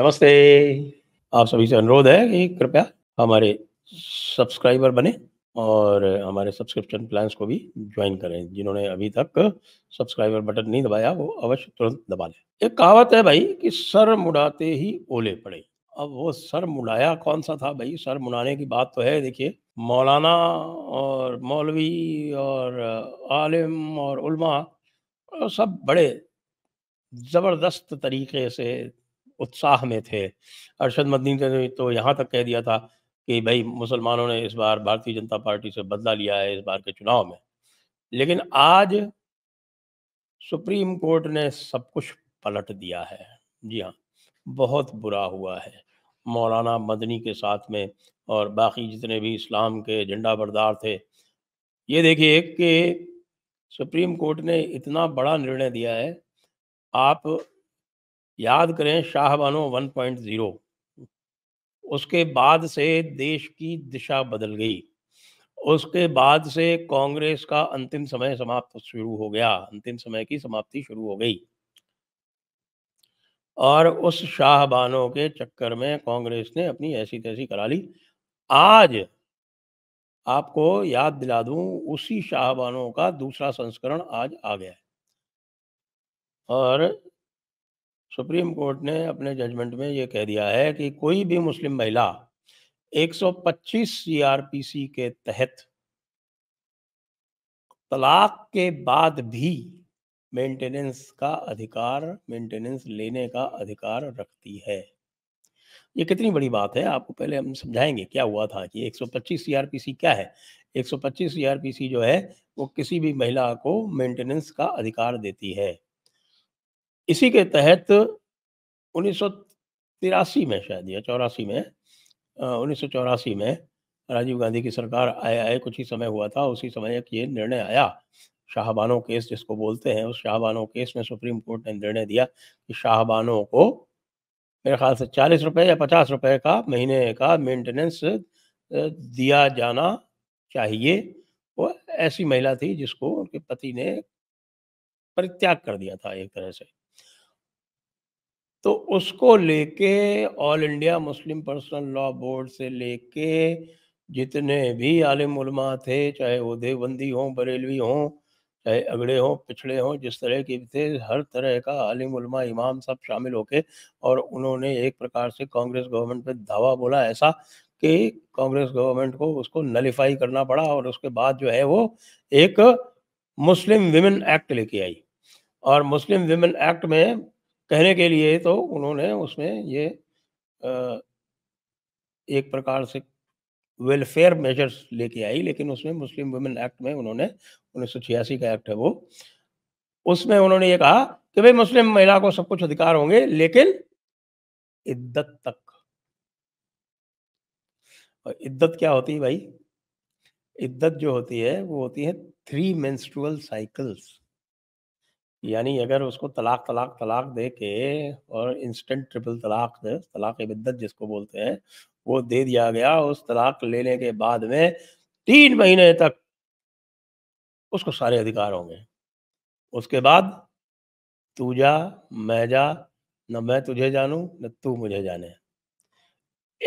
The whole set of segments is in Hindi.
नमस्ते आप सभी से अनुरोध है कि कृपया हमारे सब्सक्राइबर बने और हमारे सब्सक्रिप्शन प्लान्स को भी ज्वाइन करें जिन्होंने अभी तक सब्सक्राइबर बटन नहीं दबाया वो अवश्य तुरंत दबा लें एक कहावत है भाई कि सर मुड़ाते ही ओले पड़े अब वो सर मुड़ाया कौन सा था भाई सर मुड़ाने की बात तो है देखिए मौलाना और मौलवी और आलिम और उलमा सब बड़े ज़बरदस्त तरीके से उत्साह में थे अरशद मदनी ने तो यहाँ तक कह दिया था कि भाई मुसलमानों ने इस बार भारतीय जनता पार्टी से बदला लिया है इस बार के चुनाव में लेकिन आज सुप्रीम कोर्ट ने सब कुछ पलट दिया है जी हाँ बहुत बुरा हुआ है मौलाना मदनी के साथ में और बाकी जितने भी इस्लाम के झंडा बरदार थे ये देखिए कि सुप्रीम कोर्ट ने इतना बड़ा निर्णय दिया है आप याद करें शाहबानो 1.0 वन पॉइंट ज़ीरो उसके बाद से देश की दिशा बदल गई उसके बाद से कांग्रेस का अंतिम समय समाप्त शुरू हो गया अंतिम समय की समाप्ति शुरू हो गई और उस शाहबानों के चक्कर में कांग्रेस ने अपनी ऐसी तैसी करा ली आज आपको याद दिला दूं उसी शाहबानों का दूसरा संस्करण आज आ गया है और सुप्रीम कोर्ट ने अपने जजमेंट में ये कह दिया है कि कोई भी मुस्लिम महिला 125 सीआरपीसी के तहत तलाक के बाद भी मेंटेनेंस का अधिकार मेंटेनेंस लेने का अधिकार रखती है ये कितनी बड़ी बात है आपको पहले हम समझाएंगे क्या हुआ था कि 125 सीआरपीसी क्या है 125 सीआरपीसी जो है वो किसी भी महिला को मेंटेनेंस का अधिकार देती है इसी के तहत उन्नीस में शायद या चौरासी में उन्नीस में राजीव गांधी की सरकार आए आए कुछ ही समय हुआ था उसी समय एक ये निर्णय आया शाहबानो केस जिसको बोलते हैं उस शाहबानो केस में सुप्रीम कोर्ट ने निर्णय दिया कि शाहबानों को मेरे ख्याल से चालीस रुपये या पचास रुपये का महीने का मेंटेनेंस दिया जाना चाहिए वो ऐसी महिला थी जिसको उनके पति ने परित्याग कर दिया था एक तरह से तो उसको लेके All India Muslim Personal Law Board से लेके जितने भी आलिम उलमा थे चाहे वो देवबंदी हों बरेलवी हों चाहे अगड़े हों पिछड़े हों जिस तरह के भी थे हर तरह का आलिम उलमा इमाम सब शामिल होके और उन्होंने एक प्रकार से कांग्रेस गवर्नमेंट पे धावा बोला ऐसा कि कांग्रेस गवर्नमेंट को उसको नलीफाई करना पड़ा और उसके बाद जो है वो एक मुस्लिम विमेन एक्ट लेके आई और मुस्लिम विमेन एक्ट में कहने के लिए तो उन्होंने उसमें ये एक प्रकार से वेलफेयर मेजर्स लेके आई लेकिन उसमें मुस्लिम वुमेन एक्ट में उन्होंने उन्नीस का एक्ट है वो उसमें उन्होंने ये कहा कि भाई मुस्लिम महिला को सब कुछ अधिकार होंगे लेकिन इद्दत तक और इद्दत क्या होती है भाई इद्दत जो होती है वो होती है थ्री मेंस्ट्रुअल साइकिल्स यानी अगर उसको तलाक तलाक तलाक दे के और इंस्टेंट ट्रिपल तलाक तलाक बिद्दत जिसको बोलते हैं वो दे दिया गया उस तलाक लेने के बाद में तीन महीने तक उसको सारे अधिकार होंगे उसके बाद तू जा मैं जा न मैं तुझे जानू न तू मुझे जाने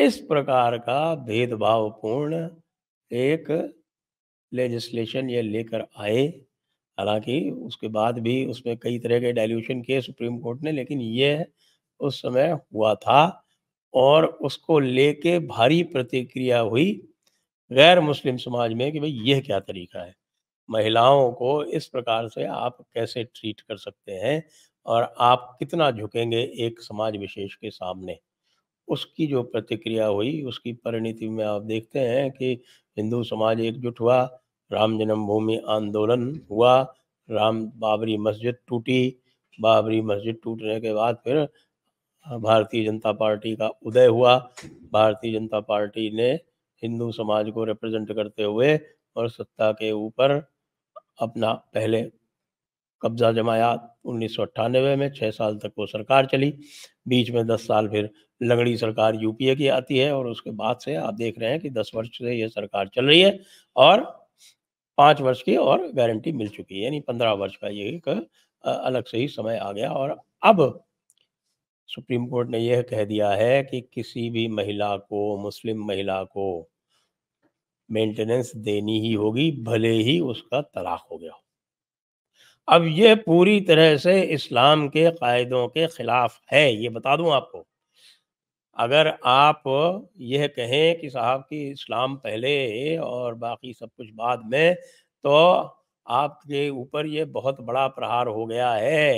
इस प्रकार का भेदभावपूर्ण एक लेजिस्लेशन ये लेकर आए हालांकि उसके बाद भी उसमें कई तरह के डाइल्यूशन किए सुप्रीम कोर्ट ने लेकिन ये उस समय हुआ था और उसको लेके भारी प्रतिक्रिया हुई गैर मुस्लिम समाज में कि भाई यह क्या तरीका है महिलाओं को इस प्रकार से आप कैसे ट्रीट कर सकते हैं और आप कितना झुकेंगे एक समाज विशेष के सामने उसकी जो प्रतिक्रिया हुई उसकी परिणति में आप देखते हैं कि हिंदू समाज एकजुट हुआ राम जन्मभूमि आंदोलन हुआ राम बाबरी मस्जिद टूटी बाबरी मस्जिद टूटने के बाद फिर भारतीय जनता पार्टी का उदय हुआ भारतीय जनता पार्टी ने हिंदू समाज को रिप्रेजेंट करते हुए और सत्ता के ऊपर अपना पहले कब्जा जमाया उन्नीस में छः साल तक वो सरकार चली बीच में दस साल फिर लंगड़ी सरकार यूपीए की आती है और उसके बाद से आप देख रहे हैं कि दस वर्ष से ये सरकार चल रही है और पाँच वर्ष की और गारंटी मिल चुकी है यानी पंद्रह वर्ष का ये एक अलग से ही समय आ गया और अब सुप्रीम कोर्ट ने यह कह दिया है कि किसी भी महिला को मुस्लिम महिला को मेंटेनेंस देनी ही होगी भले ही उसका तलाक हो गया हो अब यह पूरी तरह से इस्लाम के कायदों के खिलाफ है ये बता दूं आपको अगर आप यह कहें कि साहब कि इस्लाम पहले और बाकी सब कुछ बाद में तो आपके ऊपर ये बहुत बड़ा प्रहार हो गया है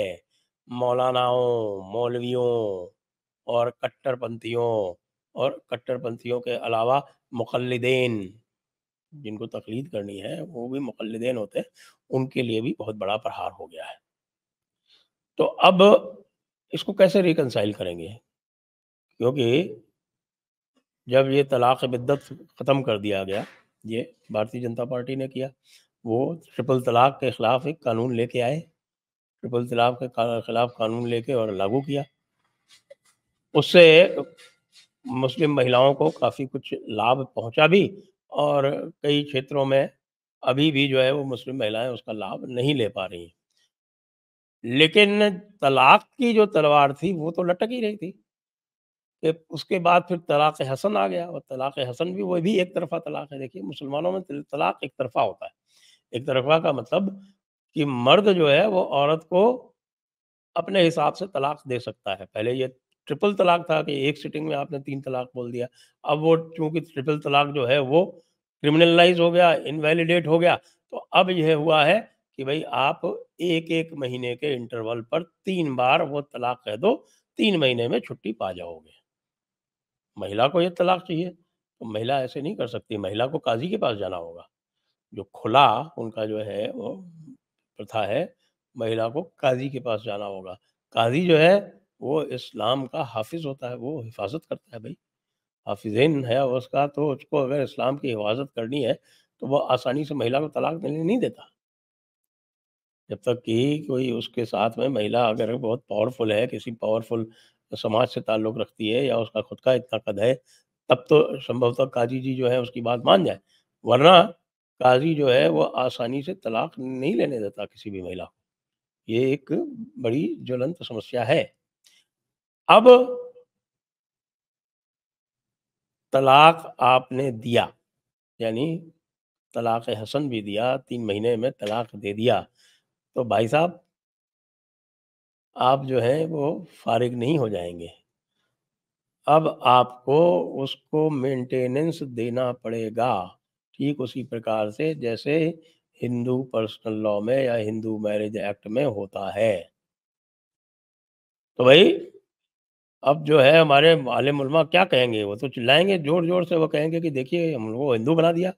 मौलानाओं मौलवियों और कट्टरपंथियों और कट्टरपंथियों के अलावा मुखलदेन जिनको तकलीद करनी है वो भी मुखलदेन होते हैं उनके लिए भी बहुत बड़ा प्रहार हो गया है तो अब इसको कैसे रिकनसाइल करेंगे क्योंकि जब ये तलाक बिद्दत ख़त्म कर दिया गया ये भारतीय जनता पार्टी ने किया वो ट्रिपल तलाक के ख़िलाफ़ एक कानून लेके आए ट्रिपल तलाक के ख़िलाफ़ कानून लेके और लागू किया उससे मुस्लिम महिलाओं को काफ़ी कुछ लाभ पहुंचा भी और कई क्षेत्रों में अभी भी जो है वो मुस्लिम महिलाएं उसका लाभ नहीं ले पा रही लेकिन तलाक की जो तलवार थी वो तो लटक ही रही थी कि उसके बाद फिर तलाक़ हसन आ गया और तलाक़ हसन भी वो भी एक तरफा तलाक़ है देखिए मुसलमानों में तलाक़ एक तरफा होता है एक तरफा का मतलब कि मर्द जो है वो औरत को अपने हिसाब से तलाक़ दे सकता है पहले ये ट्रिपल तलाक था कि एक सिटिंग में आपने तीन तलाक बोल दिया अब वो चूंकि ट्रिपल तलाक जो है वो क्रिमिनलाइज हो गया इनवैलिडेट हो गया तो अब यह हुआ है कि भाई आप एक एक महीने के इंटरवल पर तीन बार वो तलाक कह दो तीन महीने में छुट्टी पा जाओगे महिला को ये तलाक चाहिए तो महिला ऐसे नहीं कर सकती महिला को काजी के पास जाना होगा जो खुला उनका जो है वो प्रथा है महिला को काजी के पास जाना होगा काजी जो है वो इस्लाम का हाफिज होता है वो हिफाजत करता है भाई हाफिजन है उसका तो उसको अगर इस्लाम की हिफाजत करनी है तो वो आसानी से महिला को तलाक देने नहीं देता जब तक कि कोई उसके साथ में महिला अगर बहुत पावरफुल है किसी पावरफुल समाज से ताल्लुक रखती है या उसका खुद का इतना कद है तब तो संभवतः काजी जी जो है उसकी बात मान जाए वरना काजी जो है वो आसानी से तलाक नहीं लेने देता किसी भी महिला को ये एक बड़ी ज्वलंत समस्या है अब तलाक आपने दिया यानी तलाक हसन भी दिया तीन महीने में तलाक दे दिया तो भाई साहब आप जो है वो फारिग नहीं हो जाएंगे अब आपको उसको मेंटेनेंस देना पड़ेगा ठीक उसी प्रकार से जैसे हिंदू पर्सनल लॉ में या हिंदू मैरिज एक्ट में होता है तो भाई अब जो है हमारे आलिम उलमा क्या कहेंगे वो तो चिल्लाएंगे जोर जोर से वो कहेंगे कि देखिए हम लोग हिंदू बना दिया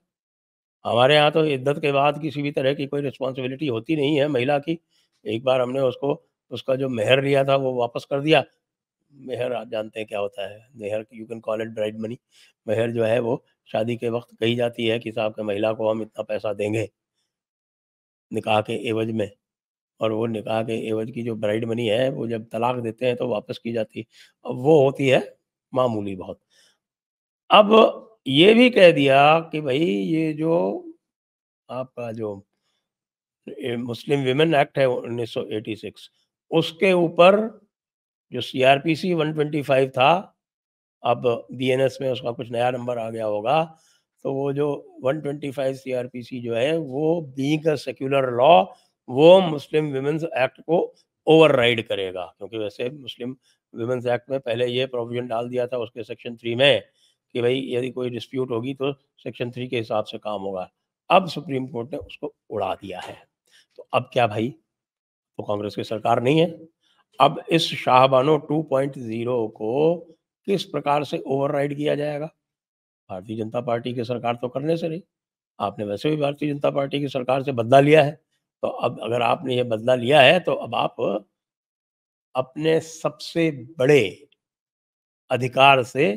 हमारे यहाँ तो इद्दत के बाद किसी भी तरह की कोई रिस्पॉन्सिबिलिटी होती नहीं है महिला की एक बार हमने उसको उसका जो मेहर लिया था वो वापस कर दिया मेहर आप जानते हैं क्या होता है मेहर you can call it bride money मेहर जो है वो शादी के वक्त कही जाती है कि साहब के महिला को हम इतना पैसा देंगे निकाह के एवज में और वो निकाह के एवज की जो ब्राइड मनी है वो जब तलाक देते हैं तो वापस की जाती है अब वो होती है मामूली बहुत अब ये भी कह दिया कि भाई ये जो आपका जो मुस्लिम विमेन एक्ट है 1986 उसके ऊपर जो C R P C one twenty five था अब बी एन एस में उसका कुछ नया नंबर आ गया होगा तो वो जो one twenty five C R P C जो है वो बींग सेक्युलर लॉ वो मुस्लिम विमेंस एक्ट को ओवर राइड करेगा क्योंकि वैसे मुस्लिम वुमेंस एक्ट में पहले ये प्रोविजन डाल दिया था उसके सेक्शन थ्री में कि भाई यदि कोई डिस्प्यूट होगी तो सेक्शन थ्री के हिसाब से काम होगा अब सुप्रीम कोर्ट ने उसको उड़ा दिया है तो अब क्या भाई वो तो कांग्रेस की सरकार नहीं है अब इस शाहबानो 2.0 को किस प्रकार से ओवरराइड किया जाएगा भारतीय जनता पार्टी की सरकार तो करने से नहीं आपने वैसे भी भारतीय जनता पार्टी की सरकार से बदला लिया है तो अब अगर आपने ये बदला लिया है तो अब आप अपने सबसे बड़े अधिकार से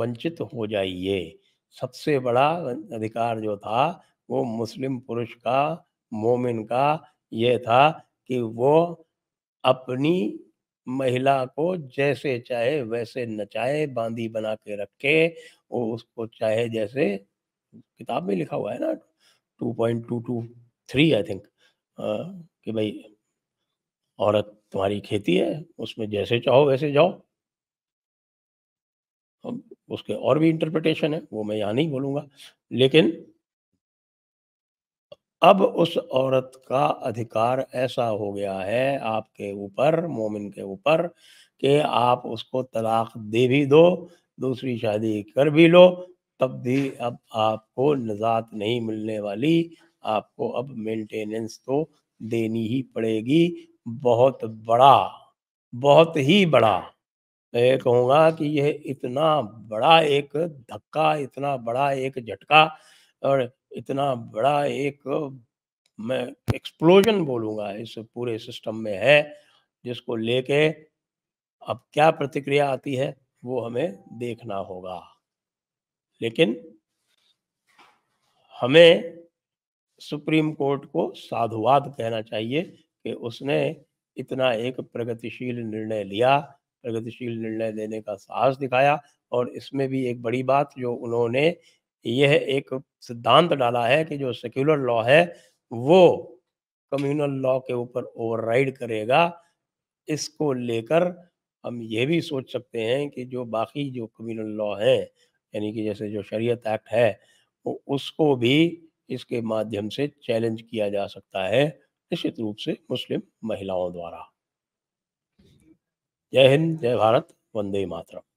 वंचित हो जाइए सबसे बड़ा अधिकार जो था वो मुस्लिम पुरुष का मोमिन का ये था कि वो अपनी महिला को जैसे चाहे वैसे नचाए बांधी बना के रखे और उसको चाहे जैसे किताब में लिखा हुआ है ना two point two two three I think कि भाई औरत तुम्हारी खेती है उसमें जैसे चाहो वैसे जाओ अब उसके और भी इंटरप्रिटेशन है वो मैं यहाँ नहीं बोलूँगा लेकिन अब उस औरत का अधिकार ऐसा हो गया है आपके ऊपर मोमिन के ऊपर कि आप उसको तलाक दे भी दो दूसरी शादी कर भी लो तब भी अब आपको निजात नहीं मिलने वाली आपको अब मेंटेनेंस तो देनी ही पड़ेगी बहुत बड़ा बहुत ही बड़ा मैं कहूँगा कि यह इतना बड़ा एक धक्का इतना बड़ा एक झटका और इतना बड़ा एक मैं एक्सप्लोजन बोलूँगा इस पूरे सिस्टम में है जिसको लेके अब क्या प्रतिक्रिया आती है वो हमें देखना होगा लेकिन हमें सुप्रीम कोर्ट को साधुवाद कहना चाहिए कि उसने इतना एक प्रगतिशील निर्णय लिया प्रगतिशील निर्णय लेने का साहस दिखाया और इसमें भी एक बड़ी बात जो उन्होंने यह एक सिद्धांत डाला है कि जो सेक्युलर लॉ है वो कम्युनल लॉ के ऊपर ओवरराइड करेगा इसको लेकर हम यह भी सोच सकते हैं कि जो बाकी जो कम्युनल लॉ हैं यानी कि जैसे जो शरीयत एक्ट है उसको भी इसके माध्यम से चैलेंज किया जा सकता है निश्चित रूप से मुस्लिम महिलाओं द्वारा जय हिंद जय भारत वंदे मातरम